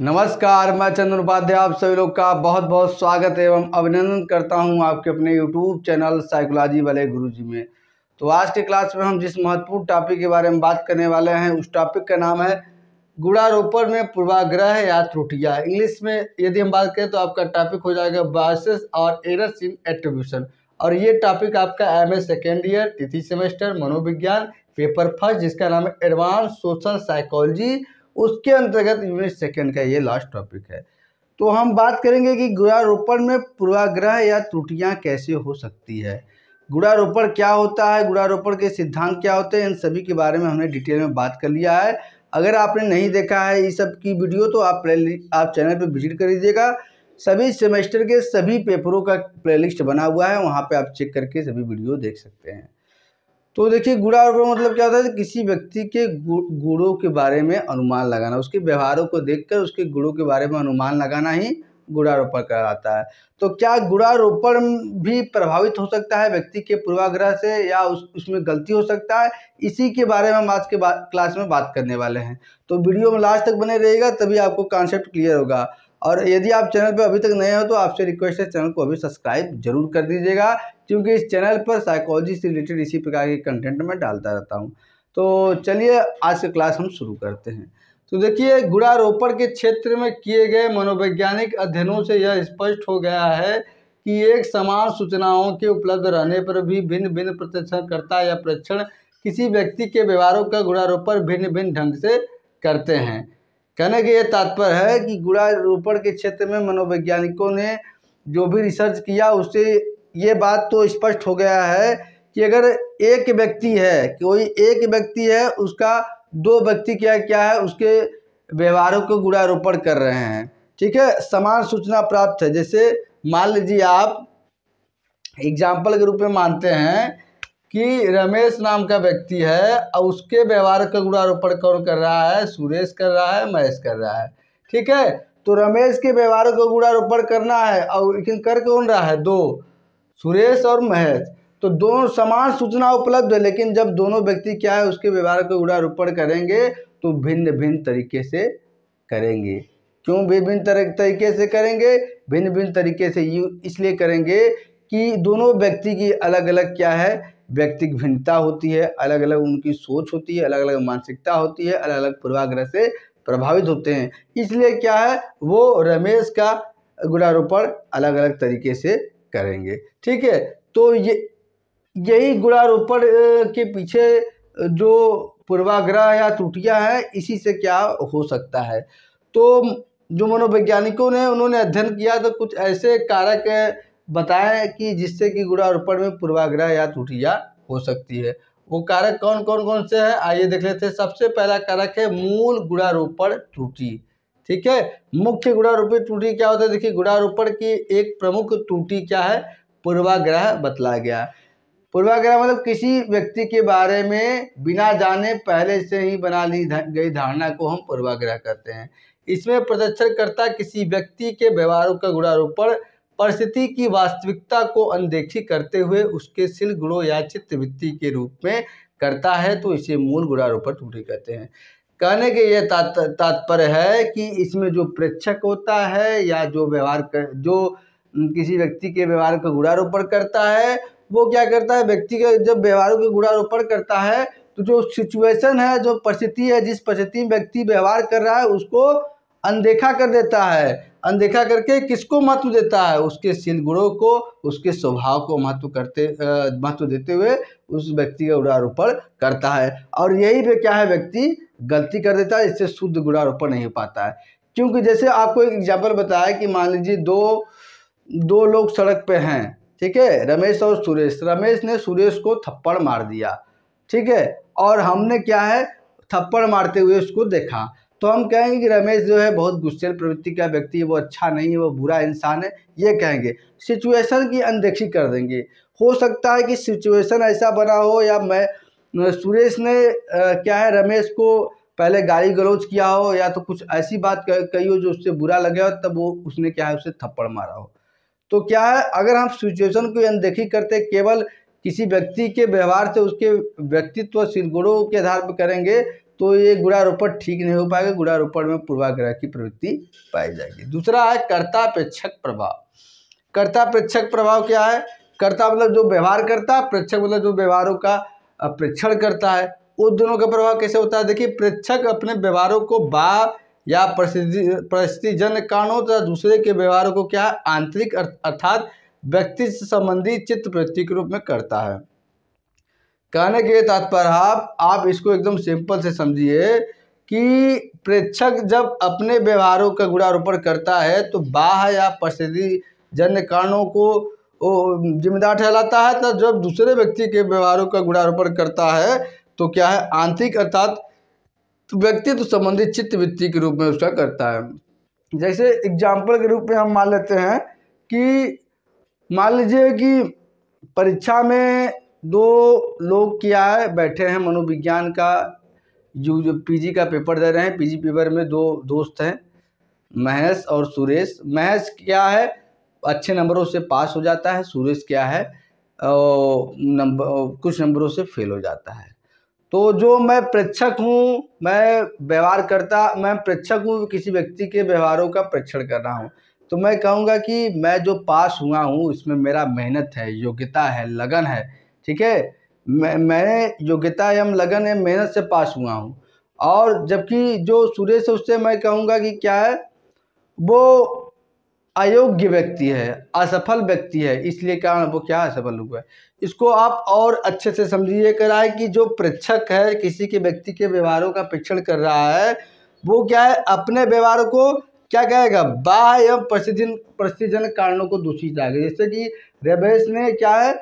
नमस्कार मैं चंद्र उपाध्याय आप सभी लोग का बहुत बहुत स्वागत एवं अभिनंदन करता हूं आपके अपने यूट्यूब चैनल साइकोलॉजी वाले गुरुजी में तो आज के क्लास में हम जिस महत्वपूर्ण टॉपिक के बारे में बात करने वाले हैं उस टॉपिक का नाम है गुड़ारोपण में पूर्वाग्रह या त्रुटिया इंग्लिश में यदि हम बात करें तो आपका टॉपिक हो जाएगा बायसेस और एरस इन एट्रीब्यूशन और ये टॉपिक आपका एम ए सेकेंड ईयर तिथि सेमेस्टर मनोविज्ञान पेपर फर्स्ट जिसका नाम है एडवांस सोशल साइकोलॉजी उसके अंतर्गत यूनिट सेकेंड का ये लास्ट टॉपिक है तो हम बात करेंगे कि गुड़ारोपण में पूर्वाग्रह या त्रुटियाँ कैसे हो सकती है गुड़ारोपण क्या होता है गुड़ारोपण के सिद्धांत क्या होते हैं इन सभी के बारे में हमने डिटेल में बात कर लिया है अगर आपने नहीं देखा है ये सब की वीडियो तो आप प्ले आप चैनल पर विजिट कर लीजिएगा सभी सेमेस्टर के सभी पेपरों का प्लेलिस्ट बना हुआ है वहाँ पे आप चेक करके सभी वीडियो देख सकते हैं तो देखिए गुड़ा आरोप मतलब क्या होता है किसी व्यक्ति के गुड़ों के बारे में अनुमान लगाना उसके व्यवहारों को देखकर उसके गुड़ों के बारे में अनुमान लगाना ही गुड़ारोपण कराता है तो क्या गुड़ारोपण भी प्रभावित हो सकता है व्यक्ति के पूर्वाग्रह से या उस उसमें गलती हो सकता है इसी के बारे में हम आज के क्लास में बात करने वाले हैं तो वीडियो में लास्ट तक बने रहेगा तभी आपको कॉन्सेप्ट क्लियर होगा और यदि आप चैनल पर अभी तक नए हो तो आपसे रिक्वेस्ट है चैनल को अभी सब्सक्राइब जरूर कर दीजिएगा क्योंकि इस चैनल पर साइकोलॉजी से रिलेटेड इसी प्रकार के कंटेंट मैं डालता रहता हूँ तो चलिए आज का क्लास हम शुरू करते हैं तो देखिए गुड़ारोपण के क्षेत्र में किए गए मनोवैज्ञानिक अध्ययनों से यह स्पष्ट हो गया है कि एक समान सूचनाओं के उपलब्ध रहने पर भी भिन्न भिन्न प्रत्यक्षकर्ता या परीक्षण किसी व्यक्ति के व्यवहारों का गुड़ारोपण भिन्न भिन्न ढंग से करते हैं कहने के ये तात्पर्य है कि गुड़ारोपण के क्षेत्र में मनोवैज्ञानिकों ने जो भी रिसर्च किया उसे ये बात तो स्पष्ट हो गया है कि अगर एक व्यक्ति है कोई एक व्यक्ति है उसका दो व्यक्ति क्या क्या है उसके व्यवहारों को गुणारोपण कर रहे हैं ठीक है समान सूचना प्राप्त है जैसे मान लीजिए आप एग्जाम्पल के रूप में मानते हैं कि रमेश नाम का व्यक्ति है और उसके व्यवहार का गुणारोपण कौन कर रहा है सुरेश कर रहा है महेश कर रहा है ठीक है तो रमेश के व्यवहार का गुणारोपण करना है और लेकिन कर कौन रहा है दो सुरेश और महेश तो दोनों समान सूचना उपलब्ध है लेकिन जब दोनों व्यक्ति क्या है उसके व्यवहार को उड़ारोपण करेंगे तो भिन्न भिन्न तरीके से करेंगे क्यों विभिन्न भिन्न तरीके से करेंगे भिन्न भिन्न तरीके से यू इसलिए करेंगे कि दोनों व्यक्ति की अलग अलग क्या है व्यक्तिक भिन्नता होती है अलग अलग उनकी सोच होती है अलग अलग मानसिकता होती है अलग अलग पूर्वाग्रह से प्रभावित होते हैं इसलिए क्या है वो रमेश का गुड़ारोपण अलग अलग तरीके से करेंगे ठीक है तो ये यही गुणारोपण के पीछे जो पूर्वाग्रह या त्रुटियां हैं इसी से क्या हो सकता है तो जो मनोवैज्ञानिकों ने उन्होंने अध्ययन किया तो कुछ ऐसे कारक बताए कि जिससे कि गुणारोपण में पूर्वाग्रह या त्रुटियां हो सकती है वो कारक कौन कौन कौन से हैं आइए देख लेते हैं सबसे पहला कारक है मूल गुणारोपण त्रुटि ठीक है मुख्य गुणारूपी त्रुटि क्या होता है देखिए गुणारोपण की एक प्रमुख त्रुटि क्या है पूर्वाग्रह बतला गया पूर्वाग्रह मतलब किसी व्यक्ति के बारे में बिना जाने पहले से ही बना ली गई धारणा को हम पूर्वाग्रह कहते हैं इसमें प्रदर्शनकर्ता किसी व्यक्ति के व्यवहारों का गुणारोपण परिस्थिति की वास्तविकता को अनदेखी करते हुए उसके सिल गुणों या चित्तवृत्ति के रूप में करता है तो इसे मूल गुणारोपण त्रुटि कहते हैं कहने के ये तात् तात्पर्य है कि इसमें जो प्रेक्षक होता है या जो व्यवहार कर जो किसी व्यक्ति के व्यवहार का गुणारोपण करता है वो क्या करता है व्यक्ति के जब व्यवहारों के गुणारोपण करता है तो जो सिचुएशन है जो परिस्थिति है जिस परिस्थिति में व्यक्ति व्यवहार कर रहा है उसको अनदेखा कर देता है अनदेखा करके किसको महत्व देता है उसके गुणों को उसके स्वभाव को महत्व करते महत्व देते हुए उस व्यक्ति का गुणारोपण करता है और यही पे क्या है व्यक्ति गलती कर देता है इससे शुद्ध गुणारोपण नहीं हो पाता है क्योंकि जैसे आपको एक एग्जाम्पल बताया कि मान लीजिए दो दो लोग सड़क पर हैं ठीक है रमेश और सुरेश रमेश ने सुरेश को थप्पड़ मार दिया ठीक है और हमने क्या है थप्पड़ मारते हुए उसको देखा तो हम कहेंगे कि रमेश जो है बहुत गुस्सेल प्रवृत्ति का व्यक्ति है वो अच्छा नहीं है वो बुरा इंसान है ये कहेंगे सिचुएशन की अनदेखी कर देंगे हो सकता है कि सिचुएशन ऐसा बना हो या मैं सुरेश ने आ, क्या है रमेश को पहले गाली गलौज किया हो या तो कुछ ऐसी बात कही हो जो उससे बुरा लगे हो तब वो उसने क्या है उसे थप्पड़ मारा हो तो क्या है अगर हम सिचुएशन को अनदेखी करते केवल किसी व्यक्ति के व्यवहार से उसके व्यक्तित्व सिरगुड़ों के आधार पर करेंगे तो ये गुणारोपण ठीक नहीं हो पाएगा गुणारोपण में पूर्वाग्रह की प्रवृत्ति पाई जाएगी दूसरा है कर्तापेक्षक प्रभाव कर्तापेक्षक प्रभाव क्या है कर्ता मतलब जो व्यवहार करता है प्रेक्षक मतलब जो व्यवहारों का प्रेक्षण करता है उस दोनों का प्रभाव कैसे होता है देखिए प्रेक्षक अपने व्यवहारों को बा या परिस्थितिजन्य कारणों तथा दूसरे के व्यवहारों को क्या आंतरिक अर्थात व्यक्ति से संबंधित चित्त प्रवृत्ति के रूप में करता है कहने के तात्पर्य आप, आप इसको एकदम सिंपल से समझिए कि प्रेक्षक जब अपने व्यवहारों का गुणारोपण करता है तो बाह या प्रसिद्धि जन्य कारणों को जिम्मेदार ठहराता है तथा जब दूसरे व्यक्ति के व्यवहारों का गुणारोपण करता है तो क्या है आंतरिक अर्थात व्यक्तित्व संबंधित चित्त वृत्ति के रूप में उसका करता है जैसे एग्जाम्पल के रूप में हम मान लेते हैं कि मान लीजिए कि परीक्षा में दो लोग क्या है बैठे हैं मनोविज्ञान का यू जो पीजी का पेपर दे रहे हैं पीजी पेपर में दो दोस्त हैं महेश और सुरेश महेश क्या है अच्छे नंबरों से पास हो जाता है सुरेश क्या है नंबर कुछ नंबरों से फेल हो जाता है तो जो मैं प्रेक्षक हूँ मैं व्यवहार करता मैं प्रेक्षक हूँ किसी व्यक्ति के व्यवहारों का परीक्षण कर रहा हूँ तो मैं कहूँगा कि मैं जो पास हुआ हूँ इसमें मेरा मेहनत है योग्यता है लगन है ठीक है मैं मैं योग्यता एवं लगन एवं मेहनत से पास हुआ हूँ और जबकि जो सुरेश है उससे मैं कहूँगा कि क्या है वो अयोग्य व्यक्ति है असफल व्यक्ति है इसलिए कारण वो क्या असफल हुआ है इसको आप और अच्छे से समझिए कराए कि जो प्रेक्षक है किसी के व्यक्ति के व्यवहारों का परीक्षण कर रहा है वो क्या है अपने व्यवहारों को क्या कहेगा बाह्य एवं प्रसिद्ध प्रसिद्धन कारणों को दूषित आएगा जैसे कि रेबेश ने क्या है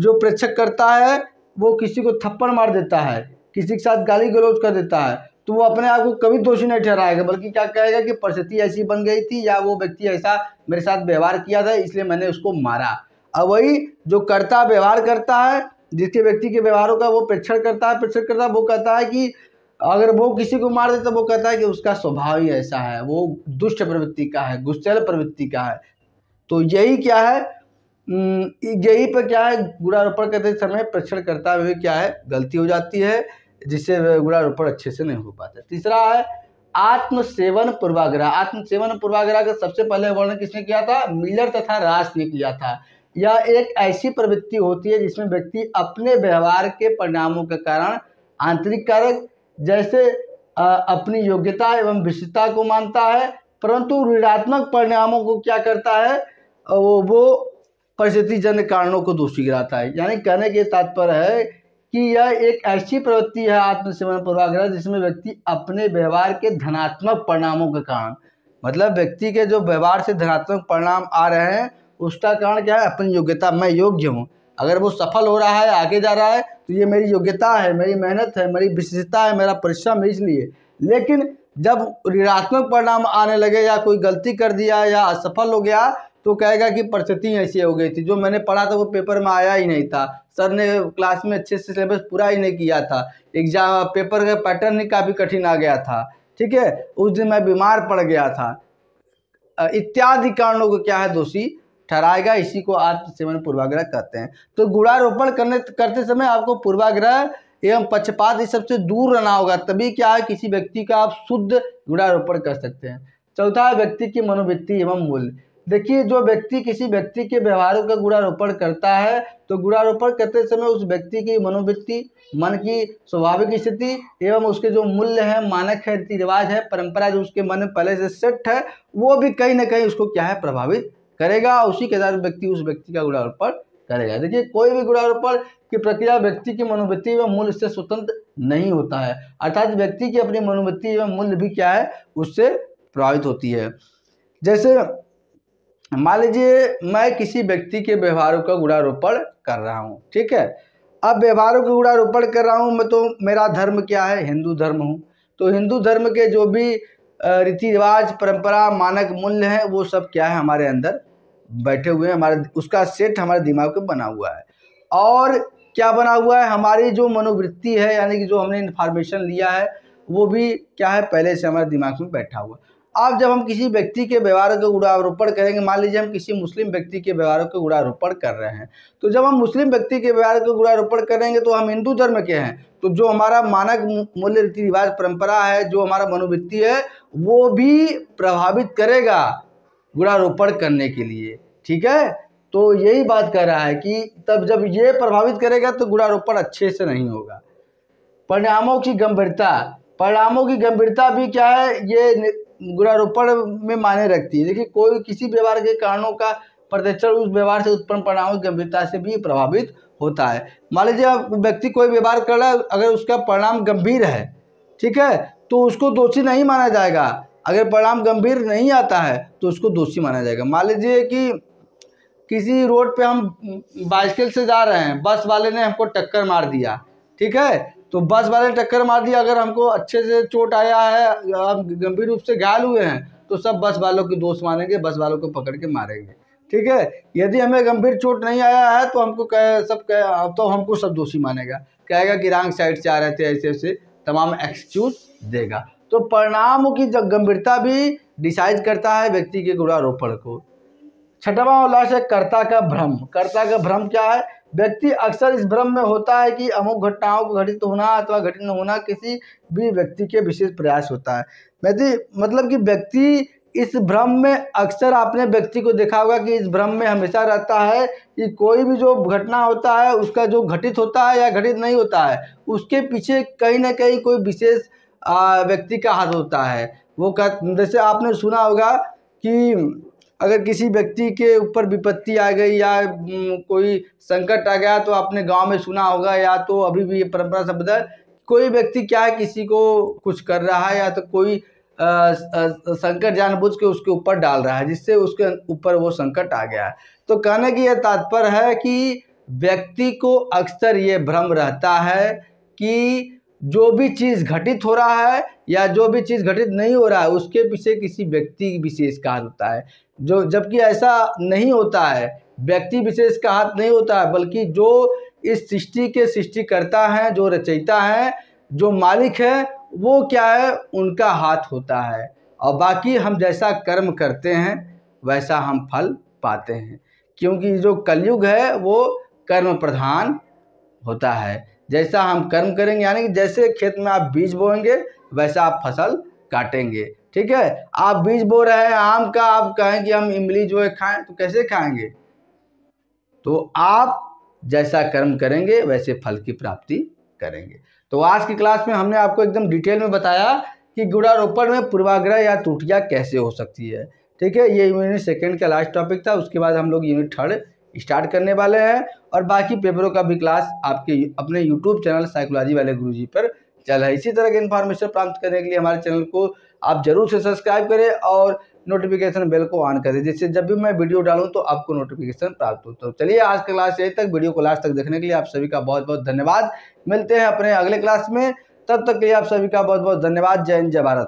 जो प्रेक्षक करता है वो किसी को थप्पड़ मार देता है किसी के साथ गाली गलौज कर देता है तो वो अपने आप को कभी दोषी नहीं ठहराएगा बल्कि क्या कहेगा कि परिस्थिति ऐसी बन गई थी या वो व्यक्ति ऐसा मेरे साथ व्यवहार किया था इसलिए मैंने उसको मारा अब वही जो करता व्यवहार करता है जिसके व्यक्ति के व्यवहारों का वो प्रेक्षण करता है प्रेक्षण करता है वो कहता है कि अगर वो किसी को मार देता तो वो कहता है कि उसका स्वभाव ही ऐसा है वो दुष्ट प्रवृत्ति का है गुस्सेल प्रवृत्ति का है तो यही क्या है हम्म, यही पर क्या है गुड़ारोपण करते समय परीक्षण करता हुए क्या है गलती हो जाती है जिससे गुड़ारोपण अच्छे से नहीं हो पाता तीसरा है आत्मसेवन पूर्वाग्रह आत्मसेवन पूर्वाग्रह का सबसे पहले वर्णन किसने किया था मिलर तथा रास ने किया था यह एक ऐसी प्रवृत्ति होती है जिसमें व्यक्ति अपने व्यवहार के परिणामों के कारण आंतरिक कारक जैसे अपनी योग्यता एवं विशिष्टता को मानता है परंतु ऋणात्मक परिणामों को क्या करता है वो वो परिस्थितिजन्य कारणों को दोषी गिराता है यानी कहने के तात्पर्य है कि यह एक ऐसी प्रवृत्ति है आत्मसेवन पूर्वाग्रह जिसमें व्यक्ति अपने व्यवहार के धनात्मक परिणामों के कारण मतलब व्यक्ति के जो व्यवहार से धनात्मक परिणाम आ रहे हैं उसका कारण क्या है अपनी योग्यता मैं योग्य हूँ अगर वो सफल हो रहा है आगे जा रहा है तो ये मेरी योग्यता है मेरी मेहनत है मेरी विशेषता है मेरा परिश्रम है इसलिए लेकिन जब ऋणात्मक परिणाम आने लगे या कोई गलती कर दिया या असफल हो गया तो कहेगा कि परिस्थिति ऐसी हो गई थी जो मैंने पढ़ा था वो पेपर में आया ही नहीं था सर ने क्लास में अच्छे से सिलेबस पूरा ही नहीं किया था एग्जाम पेपर का पैटर्न ही काफ़ी कठिन आ गया था ठीक है उस दिन मैं बीमार पड़ गया था इत्यादि कारणों को क्या है दोषी ठहराएगा इसी को आत्मसेवन पूर्वाग्रह कहते हैं तो गुड़ारोपण करने करते समय आपको पूर्वाग्रह एवं पक्षपात इस सबसे दूर रहना होगा तभी क्या है किसी व्यक्ति का आप शुद्ध गुड़ारोपण कर सकते हैं चौथा व्यक्ति की मनोवृत्ति एवं मूल्य देखिए जो व्यक्ति किसी व्यक्ति के व्यवहारों का गुणारोपण करता है तो गुणारोपण करते समय उस व्यक्ति की मनोवृत्ति मन की स्वाभाविक स्थिति एवं उसके जो मूल्य है मानक है रीति रिवाज है परंपरा जो उसके मन में पहले से सेट है वो भी कहीं ना कहीं उसको क्या है प्रभावित करेगा उसी के साथ व्यक्ति उस व्यक्ति का गुणारोपण करेगा देखिए कोई भी गुणारोपण की प्रक्रिया व्यक्ति की मनोवृत्ति एवं मूल्य से स्वतंत्र नहीं होता है अर्थात व्यक्ति की अपनी मनोवृत्ति एवं मूल्य भी क्या है उससे प्रभावित होती है जैसे मान लीजिए मैं किसी व्यक्ति के व्यवहारों का गुणारोपण कर रहा हूँ ठीक है अब व्यवहारों का गुणारोपण कर रहा हूँ मैं तो मेरा धर्म क्या है हिंदू धर्म हूँ तो हिंदू धर्म के जो भी रीति रिवाज परंपरा मानक मूल्य हैं वो सब क्या है हमारे अंदर बैठे हुए हैं हमारे उसका सेट हमारे दिमाग में बना हुआ है और क्या बना हुआ है हमारी जो मनोवृत्ति है यानी कि जो हमने इन्फॉर्मेशन लिया है वो भी क्या है पहले से हमारे दिमाग में बैठा हुआ अब जब हम किसी व्यक्ति के व्यवहारों के गुणारोपण करेंगे मान लीजिए हम किसी मुस्लिम व्यक्ति के व्यवहारों के गुणारोपण कर रहे हैं तो जब हम मुस्लिम व्यक्ति के व्यवहार के गुणारोपण करेंगे तो हम हिंदू धर्म के हैं तो जो हमारा मानक मूल्य रीति रिवाज परंपरा है जो हमारा मनोवृत्ति है वो भी प्रभावित करेगा गुणारोपण करने के लिए ठीक है तो यही बात कह रहा है कि तब जब ये प्रभावित करेगा तो गुणारोपण अच्छे से नहीं होगा परिणामों की गंभीरता परिणामों की गंभीरता भी क्या है ये गुणारोपण में माने रखती है देखिए कोई किसी व्यवहार के कारणों का प्रत्यक्षण उस व्यवहार से उत्पन्न परिणामों की गंभीरता से भी प्रभावित होता है मान लीजिए व्यक्ति कोई व्यवहार कर रहा है अगर उसका परिणाम गंभीर है ठीक है तो उसको दोषी नहीं माना जाएगा अगर परिणाम गंभीर नहीं आता है तो उसको दोषी माना जाएगा मान लीजिए कि किसी रोड पे हम बाइसाइकिल से जा रहे हैं बस वाले ने हमको टक्कर मार दिया ठीक है तो बस वाले ने टक्कर मार दिया अगर हमको अच्छे से चोट आया है हम गंभीर रूप से घायल हुए हैं तो सब बस वालों के दोष मानेंगे बस वालों को पकड़ के मारेंगे ठीक है यदि हमें गंभीर चोट नहीं आया है तो हमको कह सब कह तो हमको सब दोषी मानेगा कहेगा कि रांग साइड से आ रहे थे ऐसे ऐसे तमाम एक्सक्यूज देगा तो परिणाम की गंभीरता भी डिसाइड करता है व्यक्ति के गुणारोपण को छठवा और लास्ट है कर्ता का भ्रम कर्ता का भ्रम क्या है व्यक्ति अक्सर इस भ्रम में होता है कि अमुक घटनाओं को घटित होना अथवा घटित न होना किसी भी व्यक्ति के विशेष प्रयास होता है यदि मतलब कि व्यक्ति इस भ्रम में अक्सर आपने व्यक्ति को देखा होगा कि इस भ्रम में हमेशा रहता है कि कोई भी जो घटना होता है उसका जो घटित होता है या घटित नहीं होता है उसके पीछे कहीं ना कहीं कोई विशेष व्यक्ति का हाथ होता है वो कह जैसे आपने सुना होगा कि अगर किसी व्यक्ति के ऊपर विपत्ति आ गई या कोई संकट आ गया तो आपने गांव में सुना होगा या तो अभी भी ये परंपरा शब्द है कोई व्यक्ति क्या है किसी को कुछ कर रहा है या तो कोई संकट जानबूझ के उसके ऊपर डाल रहा है जिससे उसके ऊपर वो संकट आ गया है तो कहने की यह तात्पर्य है कि व्यक्ति को अक्सर ये भ्रम रहता है कि जो भी चीज़ घटित हो रहा है या जो भी चीज़ घटित नहीं हो रहा है उसके पीछे किसी व्यक्ति विशेष का हाथ होता है जो जबकि ऐसा नहीं होता है व्यक्ति विशेष का हाथ नहीं होता है बल्कि जो इस सृष्टि के सृष्टिकर्ता हैं जो रचयिता हैं जो मालिक है वो क्या है उनका हाथ होता है और बाकी हम जैसा कर्म करते हैं वैसा हम फल पाते हैं क्योंकि जो कलयुग है वो कर्म प्रधान होता है जैसा हम कर्म करेंगे यानी कि जैसे खेत में आप बीज बोएंगे वैसा आप फसल काटेंगे ठीक है आप बीज बो रहे हैं आम का आप कहें कि हम इमली जो है खाएं तो कैसे खाएंगे तो आप जैसा कर्म करेंगे वैसे फल की प्राप्ति करेंगे तो आज की क्लास में हमने आपको एकदम डिटेल में बताया कि गुड़ारोपण में पूर्वाग्रह या त्रुटियाँ कैसे हो सकती है ठीक है ये यूनिट सेकेंड का लास्ट टॉपिक था उसके बाद हम लोग यूनिट थर्ड स्टार्ट करने वाले हैं और बाकी पेपरों का भी क्लास आपके अपने यूट्यूब चैनल साइकोलॉजी वाले गुरु पर चल है इसी तरह के इन्फॉर्मेशन प्राप्त करने के लिए हमारे चैनल को आप जरूर से सब्सक्राइब करें और नोटिफिकेशन बेल को ऑन करें जिससे जब भी मैं वीडियो डालूं तो आपको नोटिफिकेशन प्राप्त हो तो चलिए आज का क्लास यही तक वीडियो को लास्ट तक देखने के लिए आप सभी का बहुत बहुत धन्यवाद मिलते हैं अपने अगले क्लास में तब तक के लिए आप सभी का बहुत बहुत धन्यवाद जय हिंद जय भारत